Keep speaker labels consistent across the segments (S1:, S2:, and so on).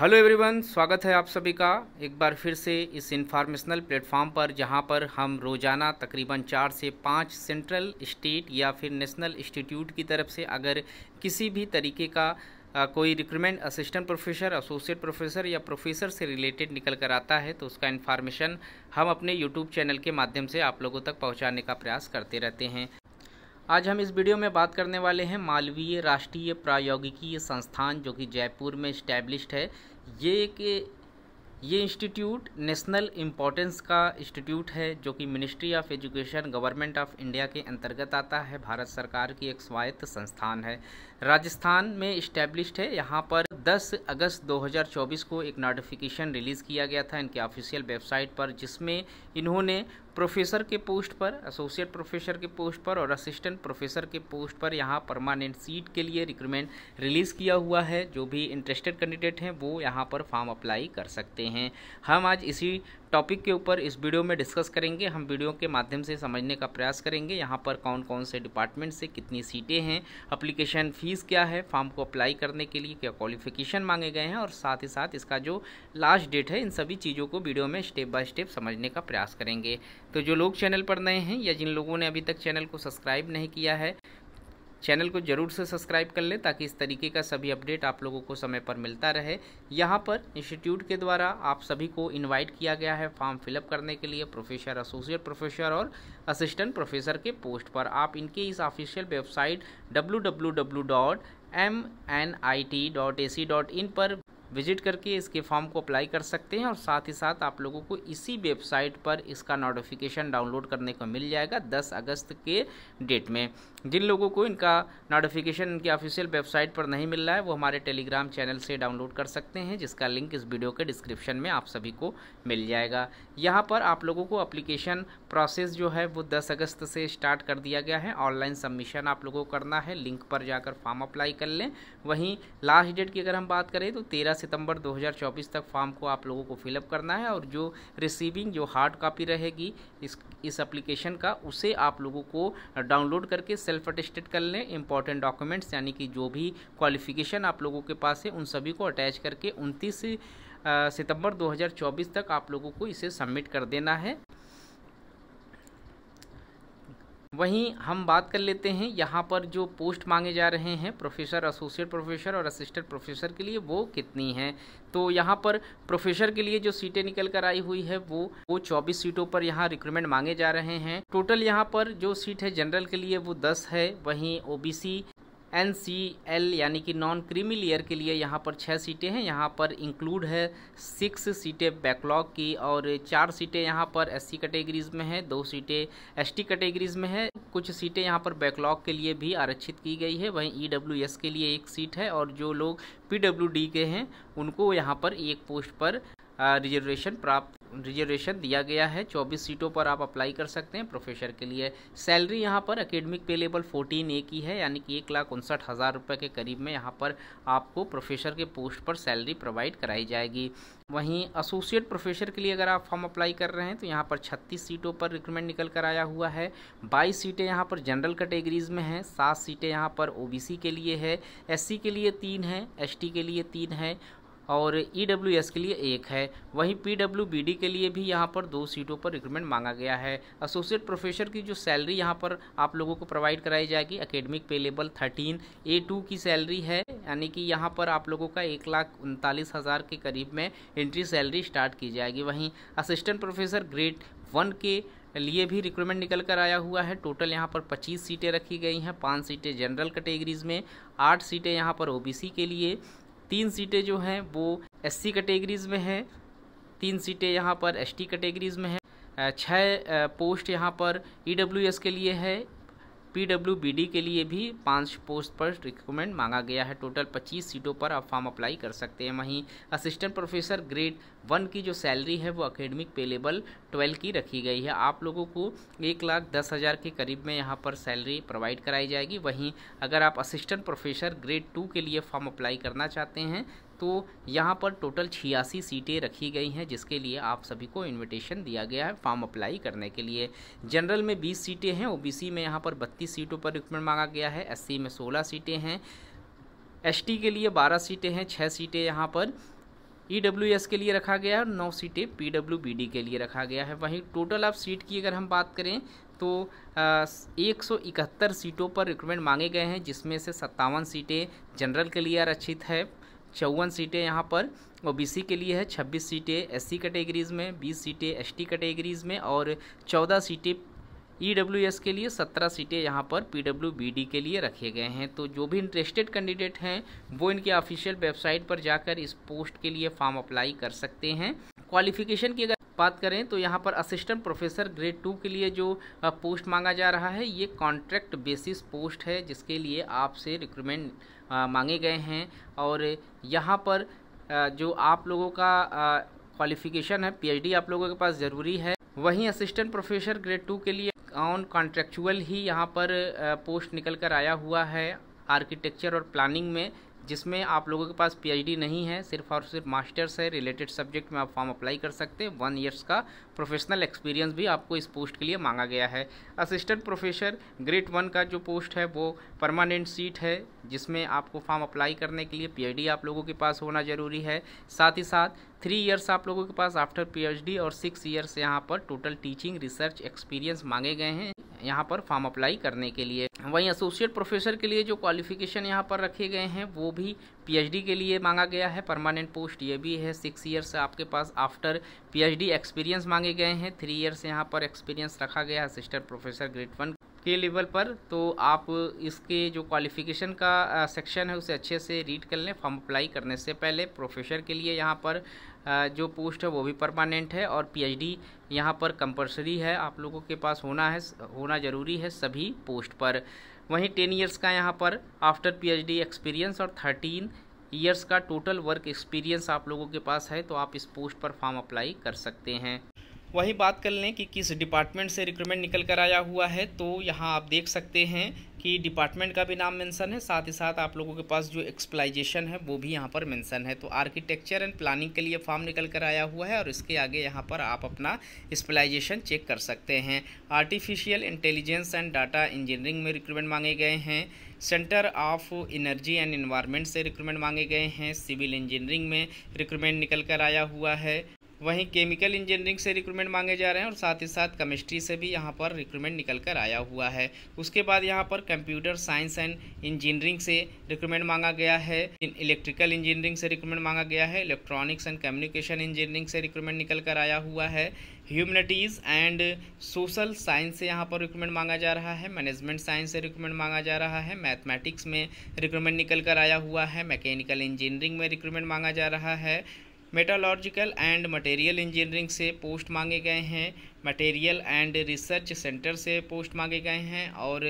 S1: hello everyone स्वागत है आप सभी का एक बार फिर से इस इंफॉर्मेशनल प्लेटफॉर्म पर जहां पर हम रोज़ाना तकरीबन चार से पाँच सेंट्रल स्टेट या फिर नेशनल इंस्टीट्यूट की तरफ से अगर किसी भी तरीके का आ, कोई recruitment assistant professor associate professor या प्रोफेसर से रिलेटेड निकल कर आता है तो उसका इन्फॉर्मेशन हम अपने यूट्यूब चैनल के माध्यम से आप लोगों तक पहुँचाने का प्रयास करते रहते हैं आज हम इस वीडियो में बात करने वाले हैं मालवीय राष्ट्रीय प्रायोगिकी संस्थान जो कि जयपुर में इस्टेब्लिश्ड है ये एक ये इंस्टीट्यूट नेशनल इम्पोर्टेंस का इंस्टीट्यूट है जो कि ministry of education government of India के अंतर्गत आता है भारत सरकार की एक स्वायत्त संस्थान है राजस्थान में इस्टेब्लिश्ड है यहाँ पर 10 अगस्त 2024 को एक नोटिफिकेशन रिलीज़ किया गया था इनके ऑफिशियल वेबसाइट पर जिसमें इन्होंने प्रोफेसर के पोस्ट पर एसोसिएट प्रोफेसर के पोस्ट पर और असिस्टेंट प्रोफेसर के पोस्ट पर यहाँ परमानेंट सीट के लिए रिक्रूटमेंट रिलीज़ किया हुआ है जो भी इंटरेस्टेड कैंडिडेट हैं वो यहाँ पर फॉर्म अप्लाई कर सकते हैं हम आज इसी टॉपिक के ऊपर इस वीडियो में डिस्कस करेंगे हम वीडियो के माध्यम से समझने का प्रयास करेंगे यहाँ पर कौन कौन से डिपार्टमेंट से कितनी सीटें हैं अप्लीकेशन फ़ीस क्या है फॉर्म को अप्लाई करने के लिए क्या क्वालिफिकेशन मांगे गए हैं और साथ ही साथ इसका जो लास्ट डेट है इन सभी चीज़ों को वीडियो में स्टेप बाय स्टेप समझने का प्रयास करेंगे तो जो लोग चैनल पर नए हैं या जिन लोगों ने अभी तक चैनल को सब्सक्राइब नहीं किया है चैनल को ज़रूर से सब्सक्राइब कर लें ताकि इस तरीके का सभी अपडेट आप लोगों को समय पर मिलता रहे यहाँ पर इंस्टीट्यूट के द्वारा आप सभी को इनवाइट किया गया है फॉर्म फिलअप करने के लिए प्रोफेसर एसोसिएट प्रोफेसर और असिस्टेंट प्रोफेसर के पोस्ट पर आप इनके इस official website W W W dot M N I T dot A C dot in पर विजिट करके इसके फॉर्म को अप्लाई कर सकते हैं और साथ ही साथ आप लोगों को इसी वेबसाइट पर इसका नोटिफिकेशन डाउनलोड करने को मिल जाएगा 10 अगस्त के डेट में जिन लोगों को इनका नोटिफिकेशन इनकी ऑफिशियल वेबसाइट पर नहीं मिल रहा है वो हमारे टेलीग्राम चैनल से डाउनलोड कर सकते हैं जिसका लिंक इस वीडियो के डिस्क्रिप्शन में आप सभी को मिल जाएगा यहाँ पर आप लोगों को अप्लीकेशन प्रोसेस जो है वो दस अगस्त से स्टार्ट कर दिया गया है ऑनलाइन सबमिशन आप लोगों को करना है लिंक पर जाकर फॉर्म अप्लाई कर लें वहीं लास्ट डेट की अगर हम बात करें तो तेरह सितंबर 2024 तक फॉर्म को आप लोगों को फिलअप करना है और जो रिसीविंग जो हार्ड कापी रहेगी इस इस एप्लीकेशन का उसे आप लोगों को डाउनलोड करके सेल्फ अटेस्टेड कर लें इंपॉर्टेंट डॉक्यूमेंट्स यानी कि जो भी क्वालिफिकेशन आप लोगों के पास है उन सभी को अटैच करके उनतीस सितंबर 2024 तक आप लोगों को इसे सबमिट कर देना है वहीं हम बात कर लेते हैं यहाँ पर जो पोस्ट मांगे जा रहे हैं प्रोफेसर एसोसिएट प्रोफेसर और असिस्टेंट प्रोफेसर के लिए वो कितनी हैं तो यहाँ पर प्रोफेसर के लिए जो सीटें निकल कर आई हुई है वो वो 24 सीटों पर यहाँ रिक्रूटमेंट मांगे जा रहे हैं टोटल यहाँ पर जो सीट है जनरल के लिए वो 10 है वहीं ओबीसी एन सी एल यानी कि नॉन क्रीमी लेयर के लिए यहाँ पर छः सीटें हैं यहाँ पर इंक्लूड है सिक्स सीटें बैकलॉग की और चार सीटें यहाँ पर सी कैटेगरीज में हैं दो सीटें टी कैटेगरीज में है कुछ सीटें यहाँ पर बैकलॉग के लिए भी आरक्षित की गई है वहीं ई e के लिए एक सीट है और जो लोग पी के हैं उनको यहाँ पर एक पोस्ट पर रिजर्वेशन प्राप्त रिजर्वेशन दिया गया है 24 सीटों पर आप अप्लाई कर सकते हैं प्रोफेसर के लिए सैलरी यहाँ पर एकेडमिक पे लेवल फोर्टीन ए की है यानी कि एक लाख उनसठ हज़ार रुपये के करीब में यहाँ पर आपको प्रोफेसर के पोस्ट पर सैलरी प्रोवाइड कराई जाएगी वहीं एसोसिएट प्रोफेसर के लिए अगर आप फॉर्म अप्लाई कर रहे हैं तो यहाँ पर छत्तीस सीटों पर रिक्रूटमेंट निकल कर आया हुआ है बाईस सीटें यहाँ पर जनरल कैटेगरीज में हैं सात सीटें यहाँ पर ओ के लिए है एस के लिए तीन हैं एस के लिए तीन हैं और ई e के लिए एक है वहीं पी के लिए भी यहाँ पर दो सीटों पर रिक्रूटमेंट मांगा गया है एसोसिएट प्रोफेसर की जो सैलरी यहाँ पर आप लोगों को प्रोवाइड कराई जाएगी academic pay level thirteen A two की सैलरी है यानी कि यहाँ पर आप लोगों का एक लाख उनतालीस हज़ार के करीब में एंट्री सैलरी स्टार्ट की जाएगी वहीं असिस्टेंट प्रोफेसर ग्रेड वन के लिए भी रिक्रूटमेंट निकल कर आया हुआ है टोटल यहाँ पर 25 सीटें रखी गई हैं पाँच सीटें जनरल कैटेगरीज में आठ सीटें यहाँ पर ओबीसी के लिए तीन सीटें जो हैं वो एससी कैटेगरीज़ में हैं तीन सीटें यहाँ पर एसटी कैटेगरीज़ में हैं छः पोस्ट यहाँ पर ईडब्ल्यूएस e के लिए है पीडब्ल्यूबीडी के लिए भी पाँच पोस्ट पर रिक्रूटमेंट मांगा गया है टोटल पच्चीस सीटों पर आप फॉर्म अप्लाई कर सकते हैं वहीं असिस्टेंट प्रोफेसर ग्रेड वन की जो सैलरी है वो अकेडमिक पे लेवल ट्वेल्व की रखी गई है आप लोगों को एक लाख दस हज़ार के करीब में यहाँ पर सैलरी प्रोवाइड कराई जाएगी वहीं अगर आप असिस्टेंट प्रोफेसर ग्रेड टू के लिए फॉर्म अप्लाई करना चाहते हैं तो यहाँ पर टोटल छियासी सीटें रखी गई हैं जिसके लिए आप सभी को इनविटेशन दिया गया है फॉर्म अप्लाई करने के लिए जनरल में 20 सीटें हैं ओबीसी में यहाँ पर 32 सीटों पर रिक्रूटमेंट मांगा गया है एससी में 16 सीटें हैं एसटी के लिए 12 सीटें हैं 6 सीटें यहाँ पर ई e के लिए रखा गया है और नौ सीटें पी के लिए रखा गया है वहीं टोटल आप सीट की अगर हम बात करें तो एक सीटों पर रिक्रूटमेंट मांगे गए हैं जिसमें से सत्तावन सीटें जनरल के लिए आरक्षित है चौवन सीटें यहाँ पर ओबीसी के लिए है 26 सीटें एससी कैटेगरीज़ में 20 सीटें एसटी कैटेगरीज़ में और 14 सीटें ई e के लिए सत्रह सीटें यहाँ पर पी के लिए रखे गए हैं तो जो भी इंटरेस्टेड कैंडिडेट हैं वो इनके ऑफिशियल वेबसाइट पर जाकर इस पोस्ट के लिए फॉर्म अप्लाई कर सकते हैं क्वालिफिकेशन की अगर बात करें तो यहाँ पर असिस्टेंट प्रोफेसर ग्रेड टू के लिए जो पोस्ट मांगा जा रहा है ये कॉन्ट्रैक्ट बेसिस पोस्ट है जिसके लिए आपसे रिक्रूटमेंट मांगे गए हैं और यहाँ पर जो आप लोगों का क्वालिफिकेशन है पी आप लोगों के पास ज़रूरी है वहीं असिस्टेंट प्रोफेसर ग्रेड टू के लिए ऑन कॉन्ट्रेक्चुअल ही यहाँ पर पोस्ट निकल कर आया हुआ है आर्किटेक्चर और प्लानिंग में जिसमें आप लोगों के पास पीएचडी नहीं है सिर्फ और सिर्फ मास्टर्स है रिलेटेड सब्जेक्ट में आप फॉर्म अप्लाई कर सकते हैं वन ईयर्स का प्रोफेशनल एक्सपीरियंस भी आपको इस पोस्ट के लिए मांगा गया है असिस्टेंट प्रोफेसर ग्रेड वन का जो पोस्ट है वो परमानेंट सीट है जिसमें आपको फॉर्म अप्लाई करने के लिए पी आप लोगों के पास होना ज़रूरी है साथ ही साथ थ्री ईयर्स आप लोगों के पास आफ्टर पी और सिक्स ईयर्स यहाँ पर टोटल टीचिंग रिसर्च एक्सपीरियंस मांगे गए हैं यहाँ पर फॉर्म अप्लाई करने के लिए वहीं एसोसिएट प्रोफेसर के लिए जो क्वालिफिकेशन यहाँ पर रखे गए हैं वो भी पीएचडी के लिए मांगा गया है परमानेंट पोस्ट ये भी है सिक्स ईयर्स आपके पास आफ्टर पीएचडी एक्सपीरियंस मांगे गए हैं थ्री ईयर्स यहाँ पर एक्सपीरियंस रखा गया है असिस्टेंट प्रोफेसर ग्रेड वन के लेवल पर तो आप इसके जो क्वालिफिकेशन का सेक्शन है उसे अच्छे से रीड कर लें फॉर्म अप्लाई करने से पहले प्रोफेसर के लिए यहाँ पर जो पोस्ट है वो भी परमानेंट है और पीएचडी यहाँ पर कंपलसरी है आप लोगों के पास होना है होना ज़रूरी है सभी पोस्ट पर वहीं टेन ईयर्स का यहाँ पर आफ्टर पीएचडी एक्सपीरियंस और थर्टीन ईयर्स का टोटल वर्क एक्सपीरियंस आप लोगों के पास है तो आप इस पोस्ट पर फॉर्म अप्लाई कर सकते हैं वही बात कर लें कि किस डिपार्टमेंट से रिक्रूटमेंट निकल कर आया हुआ है तो यहाँ आप देख सकते हैं कि डिपार्टमेंट का भी नाम मेंशन है साथ ही साथ आप लोगों के पास जो एक्सप्लाइजेशन है वो भी यहाँ पर मेंशन है तो आर्किटेक्चर एंड प्लानिंग के लिए फॉर्म निकल कर आया हुआ है और इसके आगे यहाँ पर आप अपना एक्सप्लाइजेशन चेक कर सकते हैं artificial intelligence and data engineering में रिक्रूटमेंट मांगे गए हैं centre of energy and environment से रिक्रूटमेंट मांगे गए हैं सिविल इंजीनियरिंग में रिक्रूटमेंट निकल कर आया हुआ है वहीं केमिकल इंजीनियरिंग से रिक्रूटमेंट मांगे जा रहे हैं और साथ ही साथ केमिस्ट्री से भी यहाँ पर रिक्रूटमेंट निकल कर आया हुआ है उसके बाद यहाँ पर कंप्यूटर साइंस एंड इंजीनियरिंग से रिक्रूटमेंट मांगा गया है इलेक्ट्रिकल इंजीनियरिंग से रिक्रूटमेंट मांगा गया है इलेक्ट्रॉनिक्स एंड कम्युनिकेशन इंजीनियरिंग से रिक्रूटमेंट निकल कर आया हुआ है ह्यूमनिटीज़ एंड सोशल साइंस से यहाँ पर रिक्रूटमेंट मांगा जा रहा है मैनेजमेंट साइंस से रिक्रूटमेंट मांगा जा रहा है मैथमेटिक्स में रिक्रूटमेंट निकल कर आया हुआ है मैकेनिकल इंजीनियरिंग में रिक्रूटमेंट मांगा जा रहा है मेटालॉजिकल एंड मटेरियल इंजीनियरिंग से पोस्ट मांगे गए हैं मटेरियल एंड रिसर्च सेंटर से पोस्ट मांगे गए हैं और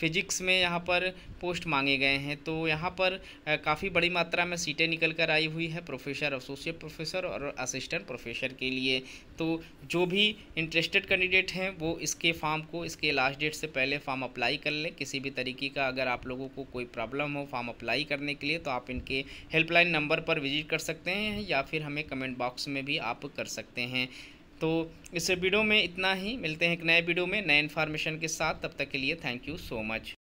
S1: फिजिक्स में यहाँ पर पोस्ट मांगे गए हैं तो यहाँ पर काफ़ी बड़ी मात्रा में सीटें निकल कर आई हुई है प्रोफेसर एसोसिएट प्रोफेसर और असिस्टेंट प्रोफेसर के लिए तो जो भी इंटरेस्टेड कैंडिडेट हैं वो इसके फॉर्म को इसके लास्ट डेट से पहले फॉर्म अप्लाई कर लें किसी भी तरीके का अगर आप लोगों को कोई प्रॉब्लम हो फॉर्म अप्लाई करने के लिए तो आप इनके हेल्पलाइन नंबर पर विजिट कर सकते हैं या फिर हमें कमेंट बॉक्स में भी आप कर सकते हैं तो इस वीडियो में इतना ही मिलते हैं एक नए वीडियो में नए इन्फॉर्मेशन के साथ तब तक के लिए थैंक यू सो मच